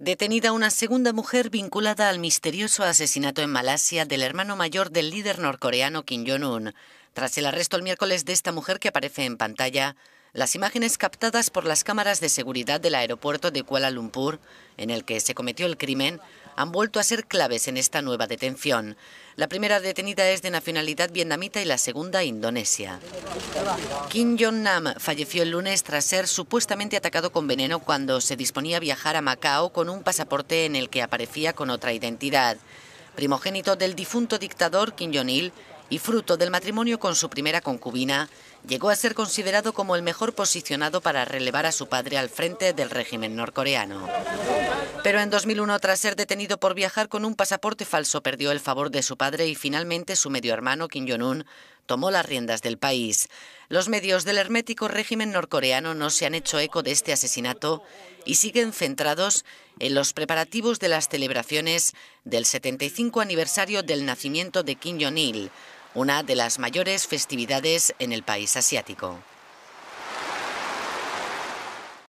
Detenida una segunda mujer vinculada al misterioso asesinato en Malasia del hermano mayor del líder norcoreano Kim Jong-un. Tras el arresto el miércoles de esta mujer que aparece en pantalla, las imágenes captadas por las cámaras de seguridad del aeropuerto de Kuala Lumpur, en el que se cometió el crimen, han vuelto a ser claves en esta nueva detención. La primera detenida es de nacionalidad vietnamita y la segunda indonesia. Kim Jong-nam falleció el lunes tras ser supuestamente atacado con veneno cuando se disponía a viajar a Macao con un pasaporte en el que aparecía con otra identidad. Primogénito del difunto dictador Kim Jong-il, y fruto del matrimonio con su primera concubina, llegó a ser considerado como el mejor posicionado para relevar a su padre al frente del régimen norcoreano. Pero en 2001, tras ser detenido por viajar con un pasaporte falso, perdió el favor de su padre y finalmente su medio hermano Kim Jong-un tomó las riendas del país. Los medios del hermético régimen norcoreano no se han hecho eco de este asesinato y siguen centrados en los preparativos de las celebraciones del 75 aniversario del nacimiento de Kim Jong-il una de las mayores festividades en el país asiático.